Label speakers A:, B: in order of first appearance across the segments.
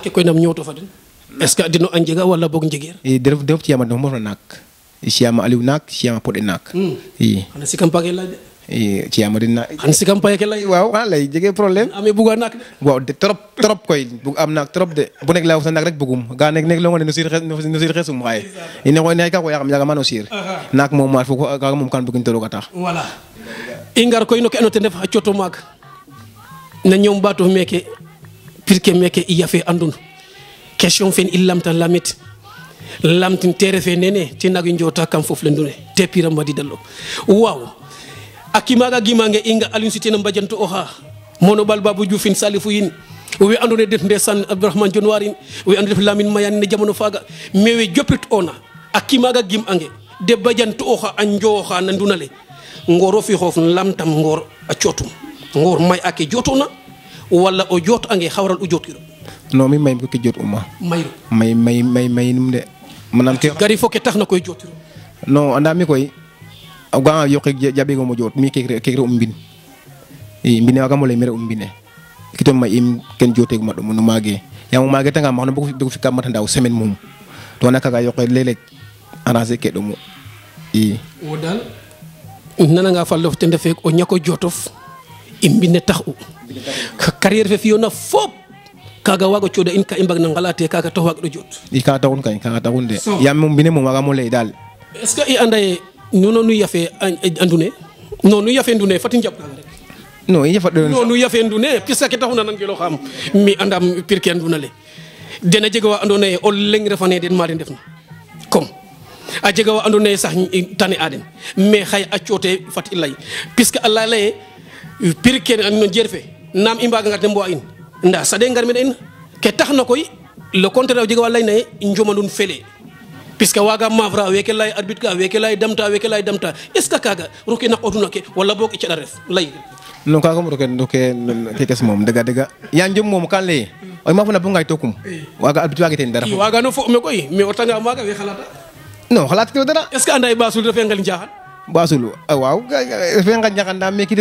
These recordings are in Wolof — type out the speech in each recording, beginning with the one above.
A: ki koy nam ñoto fa den
B: est ce que dino an jega wala bok njegir yi def def ci yama do mo nak ci yama aliou nak ci yama pod nak yi hmm. xana ci kam pagel la yi ci yama dina xan ci kam ke lay waaw wa lay jege problème amé buga nak waaw de trop trop koy bu am nak trop de bu nek la wax nak rek bugum ga nek nek lo ngone no sir no sir xaye ina ngoy nay ka ko yaxam yaga sir nak mom ma ko ga mom kan bugin tolo kata
A: wala ingar koy no ke no te def a cioto mak na ñom batu meke iya fe andun question fen illamtan lamit tin tere fe nene tinagi jota kam fof le ndune tepiram wadi dallo waw akimaga gimange inga alin sitina mbajanto o mono bal babu jufin salifu yin wi andune def ndesan abdourahmane jonwarin wi andu def lamin mayan ne jamono faga mewe jopit ona akimaga gimange, ange de bajanto o ha nandunale ngoro fi lam lamtam ngor a ciotum ngor may ake walla o jot angi xawral o jot kiro
B: gitu. No, mi may ko ki jot uma may may may num de manam ke gari foke tax na koy jotiro gitu. non mi koy ke jabe yoke mo jot mi kekre umbin i mbine wagamo ley mere umbine kitom ma im ken ko madum no ya mo mage tanga bu fi fika mata ndaw semaine mum to ga yo yoke lelek anase ke mo i
A: o dal nga fallof te ndefek o ñako jotof imbine tax'u carriére fe fi'oona fop kaaga waag cooda in ka i mbaagna ngalaatee kaaga tax waagiro joot
B: i ka taxun kay kaaga taxun de yaam mbine moom waagaam lay daal
A: est que i anda yee nuuno a ndune i njaɓ kaaga rek
B: non i yafa non nu
A: yafe mi andaam pir ke nduna le den a jega wa andoona yee o leŋ refanee den maa den ndefna comme a jega wa andoona yee sax tane a den mais xaye a coote fat i lay puisque a laya lay pir kene ani no jerfe nam i mbaga ngat ne mbo'a in nda saɗe ngar mene in ke taxna koy le contraire o jega wa leyna ye njomanun fele lay arbitre ka weke lay damta weke lay damta est ce que kaga roke naqotuna ke wala boog i ref lay
B: non kaga roke roke kekes moom dega dega yam jom moom kan leye oy ma fo ngay tokum waaga arbitre waage ten dara waaga
A: no fo me koy mais o retanga maaga we xalata
B: non xalat kiro dara est ce que anda ye ɓasul baasulu ah, waaw refe nga ñaxanda mais ki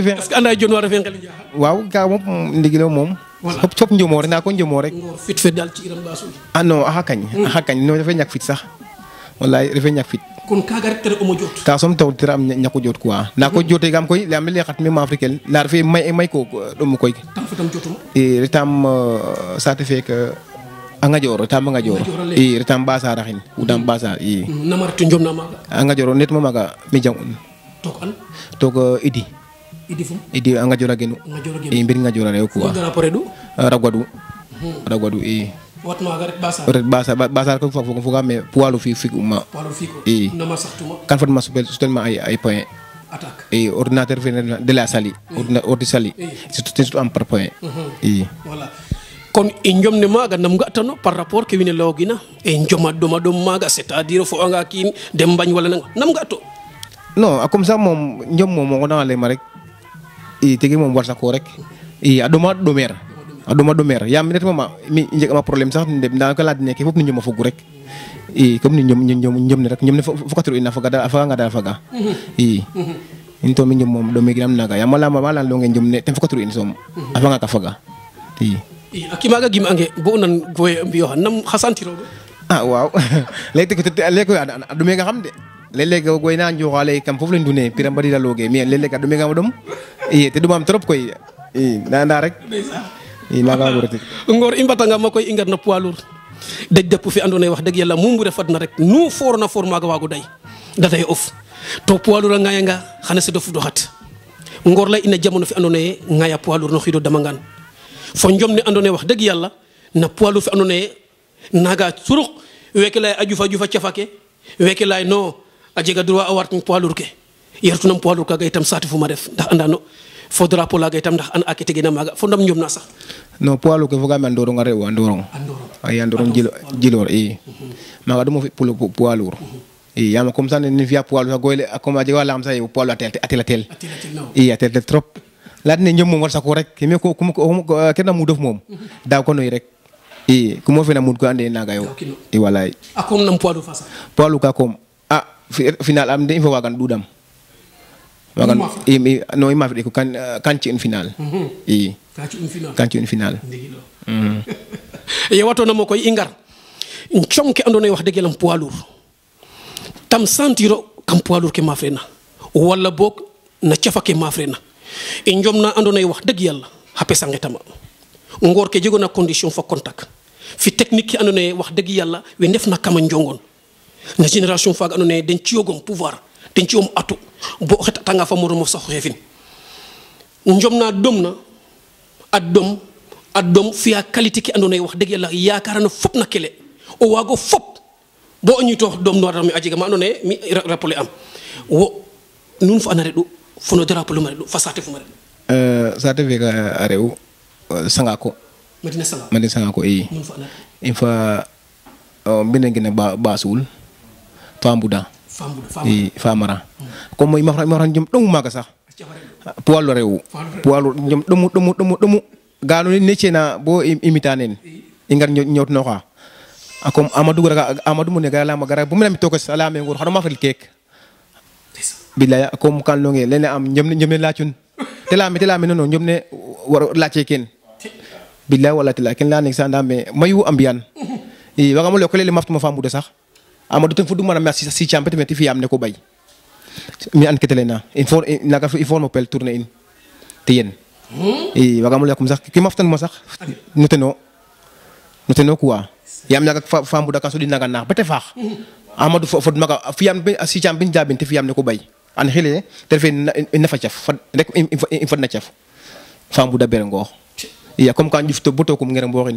B: wa refe ngel ñaxa waaw ga mop ndigilo moom fop fop njëmoo rek naa ko njëmoo rek fit fe
A: axa
B: ah, kañ no refe ñak fit sax wallaay refe ñak fit kon kaaga rek tere omo joot ndaa ko hmm. joote koy leyaam le xat me mafrikel ndaa refe may may ko ɗomu euh, koy tam retam saate feek anga joro tamba nga joro i ritam basa rahin udam basa i
A: namar tu njom nama
B: anga net mama ga mi jang tok an tok idi idi fu idi anga jora genu i mbir nga jora rew kuwa ngara pore du eh, ragwadu mm-hmm. ragwadu i
A: wat ma garet basa ret
B: basa basa ko fa ko fa me poilu fi fi uma poilu fi i nama saxtuma kan fa ma subel tellement ay ay point attaque et ordinateur de la sali ordinateur de sali c'est tout un par point et voilà kono en jomde maga namgo
A: attano par rapport ke wine lawgina en joma ɗoma ɗom maga c' est à dire fo anga kin nden mbañ walla
B: naga namgo atto non comme ça moom jom moom o gonaa leyma rek i tigi moom warta ko rek i a ɗoma ɗomer a ɗoma ɗomer yaam mi retmama mi jegama probléme sax ndaka ladine ke fop ne joma fogu moom ɗomeginam naga yaam ma leyama ma lan longe jomne ten fokatiro in soom a faganga ka faga Iya, akimaga gimange bo nan goye mbiyo nam khasantirogo ah wow, leyte ko tete leyko adum mega xamde lele go goy na ñu xale kam fofu lañ dune piram bari loge mi lele ga dum mega dum e te dum am trop koy iya, na na rek e la ga gorti ngor imbata nga makoy ingat na
A: poilur dej depp fi andone wax deug yalla mum na rek nu for na for maga wagu day da tay e of to poilur nga nga xana se do fu do xat ngor ina jamono fi andone ngaya poilur no xido damangan fo jomne andone wax dëgg yàlla na poilu fe andona ye naga suruk weeke lay a jufa jufa cafa ke weeke lay no a jega droit a wartin poilur ke yertunam poilur kaga itam saati fuma ref ndax andano fo drapeau laga itam ndax an ake tegena maga fo a
B: ndorong a rew a ndorong ay a ndorong jilor i maga ɗum o fi pour poilur i yama comme ça ne fiya poilu sax goyle comme a jega wa laxam sax ye poilu a tel a tel a tel i a tel tel trop lat ne war won ko rek mais ko def eh, mudof da ko noy rek i ko mo na mu ko ande na naga yo i walay akum nam poids do poids ka kom a final am de info wagan dudam wagan i no i fi ko kan eh, kan ci une final mhm. i
A: kan ci une final kan
B: ci final mhm.
A: wato mo koy ingar comke ando andone wax degelam lam poids lourd tam sentiro kam poids lourd ke mafrena wala bok na ciafa ke mafrena e jomna andonayi wax deg yalla xa pesangetama ngor ke jegona condition fo contact fi technique ke andonaye wax dëgg yalla we ndefna kama jongon na génération faga andonaye den a dom a doom fiya qualité ke andonaye wax deg yalla yakarana fop na kele o wago fop bo o ñitoox dom noatam mi a jega ma andonaye mi rappeler am wo nun fa ana reɗu funo daraapolu ma reɗo fa saate fu ma
B: euh, reɗo euh, euh, mm. a rew sangako
A: madina sangako madina sangako i
B: in fa mbine ngene ɓaasuwul fa mbuda i famara comme ima fran jom ɗomu maaga sax poilu rew poilu jom ɗomu ɗomu ɗomu ɗomu gaano ne ceena bo imita neen i ngar ñootnoxa a comme amadou amadou mo ne gara leyama gara bo mi lamit tokes a leyame nguur xaɗo ma fel keek billahi ya, kom kan lo lene am ñemne ñemne laacun te lami te lami nono ne war laace ken billahi wala tila ken laani sa me mayu ambian. i waga mo le ko le maftu ma fambu de sax amadu tan fudu mara merci si champe te fi am ne ko bay mi an ketelena il faut naga il faut mo pel tourner in te yen i waga mo le ko sax ki maftan mo sax nuteno nuteno quoi yam naga mbu da kaso di naga na bete fax amadu fod maga fi am si champion jabin te fi am ne ko bay an xile terefe nafa caf rek in fadna caf fam buda bere ngoox iya comme ka njuf to bo tookum a foga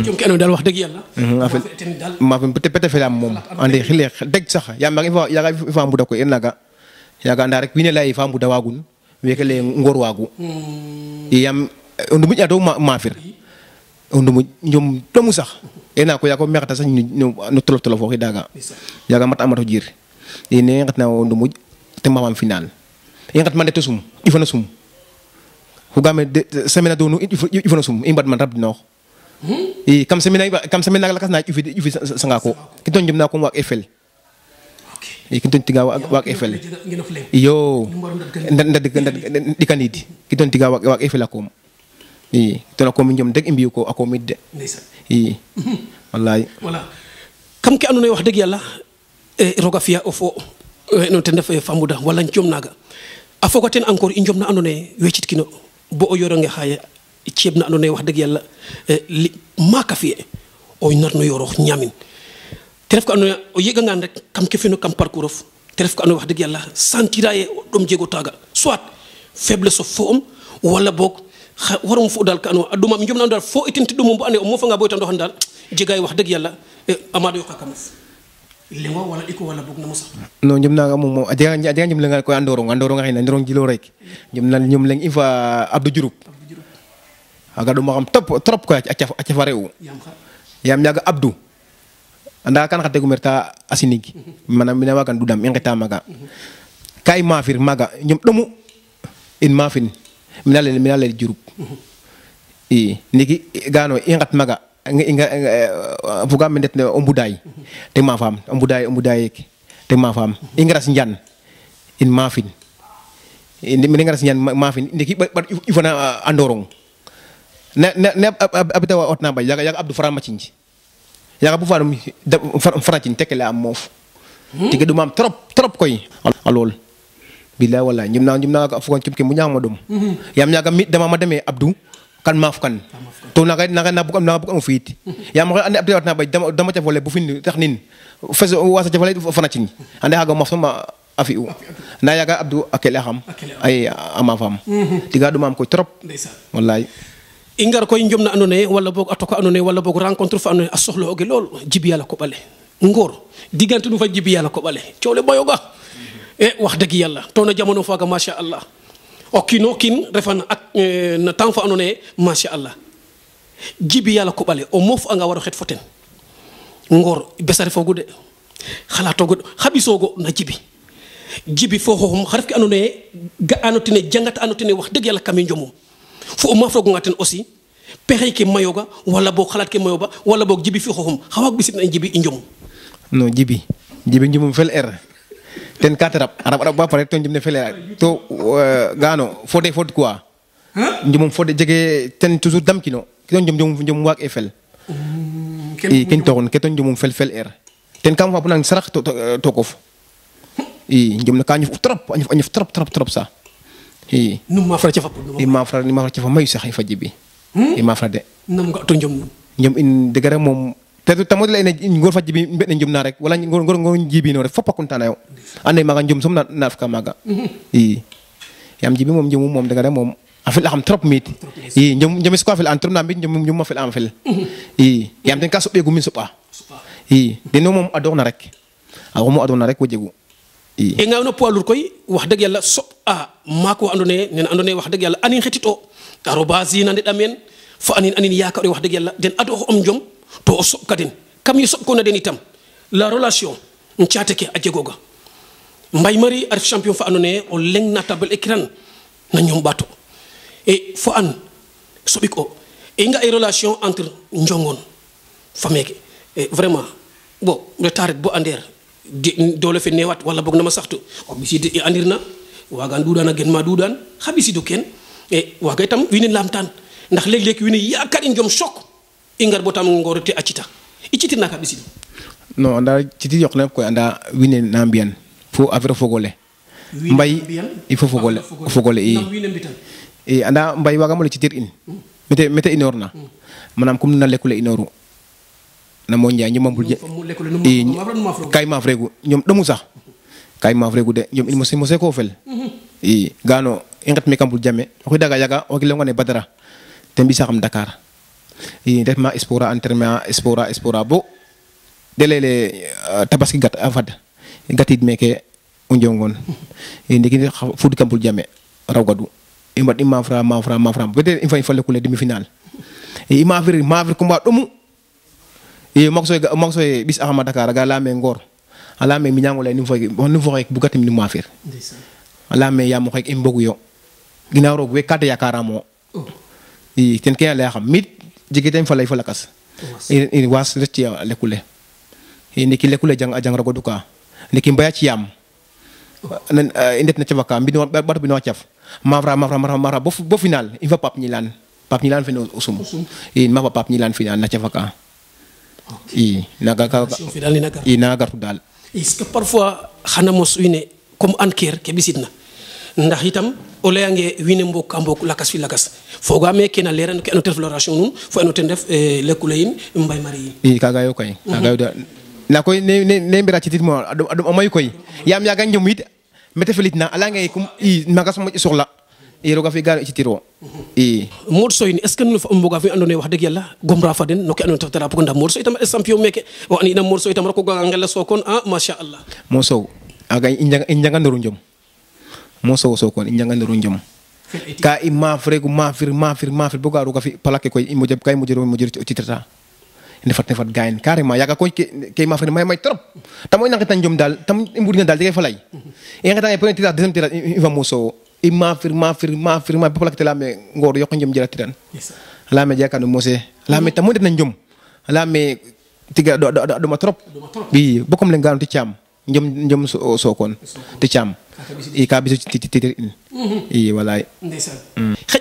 B: jom ke daal wax dëgg yàlla mhm, maafin pete felaam moom ande xile deg sax yaam yaaga i fa rek wiin we laya fa mbuda waagun weeke lay ngoor waagu
A: mhm.
B: yaam o ndumuƴ a to maafir o ndumuƴ njom sax ena ko yakko mekata sa no tolof tolof waxi daga yaga mat amato jir ene ngat na wondu muj te mamam final ngat man de tosum ifana sum semaine semena donu ifana sum imbat man rab no i kam semena kam semena la kasna ifi ifi ko kiton na ko wak efel i Kiton tiga wak wak efel. Yo. ndad ndak dikanidi. Kiton tiga wak wak akum. i tona komin jom deg i mbiyu ko a komit de i wallaay voilà kam ke andoona
A: yee wax dëgg yàlla roog a fi'a o fo no ten ref famuda wala jom naaga a foga teen encore i njom na andoona yee wecitkino bo o yoronge xaye ceeb na andoona yee wax dëgg yàlla li maak a fi'e o nar no ñaamin te ref ka andoona yee o yegangaan rek kam ke fino kam parcours of te ref ka andoona yee wax dëgg yàlla sentira o ɗom jego taaga soit faiblesse of fo waron fu dal kanu aduma mi jumna dal fo itinti dum bu ane mo fanga boy tan do handal jigay wax deug yalla eh, amado yo kakam wa wala iko wala bugna musa
B: no ñum na mom mo adiga adiga ñum nga ko andoro andoro nga hina ndoro jilo rek ñum na ñum ifa abdou diouroup aga dum xam top trop ko acca acca fa rew yam yaga abdou anda kan xate merta asinigi mhm. manam mina wakan dudam en qita maga mhm. kay mafir maga ñum domu in mafin minale minale jurup i niki gano ingat maga inga eh, fuga mendet ne ombudai te ma fam ombudai ombudai ek te ma fam ingras njan in mafin indi ingras njan mafin niki ifana eh, andorong ne ne ne abita wa otna bay yaga yaga abdu faram macinci yaga bu faram faram tekel am mof hmm? tige du mam trop trop koy alol billahi wallahi jimna ma dum mhm. yam nyaga mi dama ma deme abdou kan maaf kan to naga naga na bukam na bukam fit mhm. ya ma ande abdou na bay dama dama ca volé bu fin tax nin fess wasa ca volé fana ci ande haga ma sama afi u na yaga abdou akela xam ay ama fam mhm. diga dum
A: yee wala boog a toka andoona yee wala boog
B: rencontre fa andoona yee a soxla'ooge lool jibi yàlla koɓale ngoor
A: diggante nu fa jibi yàlla koɓale coow le ɓayooga Eh, wax dëgg yàlla na jamono faaga macha allah o kiino kiin refan ak eh, no temps fa andoona yee macha allah jibi yàlla koɓale o moof'anga war o xet fo ten ngoor bes a refoogu de xalaatoogu de na jibi jibi fo xooxum xa ref ke andoona yee ga'aano tene jangataano tene wax dëgg yàlla kami njomum fo o maafrooganga ten aussi
B: pexey ke mayooga wala boo xalaat ke mayooga wala boog jibi fi xooxum xa waag ɓisidna jibi i njomum non jibi jibi njomum fel er ten katarap arab arab ba pare ton jimne fele to eh, gano fode fode quoi njumum fode jege ten toujours dam kino ton jum jum jum wak efel i ken togon ke ton jumum fel fel er ten kam fa sarak sarax eh, to kof i njum na kañu trop añu añu trop trop trop sa i num ma fra ci fa i ma fra ni ma fra ci fa may i ma fra hmm? de num ton in de gara mom te tamodi la ene ngor fajji bi mbeɗen jumna rek walla ngor ngor jibino rek foppa kuntanayo ande maga jum som nafka maga i yam jibi moom jumum moom dega de a fel'axam a fel'an trop na i yam ten ka soɓeegu mi soɓa i deno moom adoxna rek a xumu adoxna rek wo jegu i e ngaaw no koy wax dëgg yàlla
A: a maak wa andoona yee nen andoona yee wax dëgg yàlla anin xetit'o arobasine a ndeɗa meen fo anin anin yaakar wax dëgg yàlla den adooxo om jom to o soɓka den kam ye soɓkona den itam la relation um caate ke a jegoga mbay mari a ref champion fa andoona yee o leng na table e na ñoom ɓaato e an soɓik o i nga e relation entre njongoon fa meeke vraiment bon reta ret bo andeer doole fe neewat wala boog nama saxtu o ɓisiid i andir na a gen ma ɗuuɗaan xa ɓisiidu keen e waaga itam wiin we laamtaan ndax léeg-léeg wiin we yaakaar i ingarbotam gorti accita iccitinna ka ɓisidi
B: non anda citi yoqle koy anda wiine na mbiyan fo affaire fogole mbay il ah, fogole i i anda mbay wagamole citir in mm. mete mete inoor na mm. manam comme na lekule inooru namo njaa a mbul kay maaf ñoom ɗomu sax kay maaf de ñoom in mose mose ko fel mm-hmm. i gaano i nget me mbul jame oxi daga yaga o kilonga ne badara te mbisaxam dakar yi def ma spora entraînement spora spora bo de lele eh, tabaski gat a gatit gatid meke o yi ndiki fud campul jame raw gadu i fra ma fra mafra mafra peut-être i fay fa lekule demi final vir ma vir combat domu soy mak soy bis ahmad dakar ga lame ngor ala me miñango lay ni fo ni fo rek gatim ni mafir ala me yam rek imbogu yo ginaaw rog we kat yakaramo yi oh. ten kay ya la ya xam mit jigiten falay fo lakas i was ret ya leku le i ndiki leku le a jang rogo duka ndiki mbaya ci'aam oh. eh, i ndet na caf aka ɓato mbinoxa caf mafra mafra mafra bo final in fa pap ñilaan pap ñilaan fene o sum i mafa ñilaan final na caf aka i naga i naga gartu daal
A: est-ce que parfois
B: xana mos wiin comme an keer ke ɓisidna
A: ndax itam o leyange wine mbok ka mbok lakas fi lakas fogaame ke kena leran ke no tefloration nun fo no ten def eh, mbay mari
B: yi i kaga yo koy mhm. kaga yo na koy ne ne, ne mbira ci tit adum adum amay koy yam ñum it mete felitna ala ngay kum i magas mo soxla i roga fi gar ci tiro mhm. i morso yin est ce que nu fa fi andone
A: wax deug yalla gomra fa den no ke andone taftara pour ndam morso itam champion meke wa ni na morso itam rako gaga ngel kon ah ma sha allah
B: morso aga injang injang mo sogo soog kon i njangandeero ka mhm. i maafir maafir maafir bo ga roog a fi palake koy i moja ka i moja o titrata ne fat ne fat gayen carrément koy ke maafir mhm. may may trop tam o i nangetan njom daal tam i mbudinga daal jege fa lay i nangetange premier titrage deuxième i fa mosowo bo njom jela titan i ndetna tiga ɗoma trop i bo comme leng gano ti caam njom njom sookoon te i kaa bisu ti ti ti in i walaay ndeysaan mm.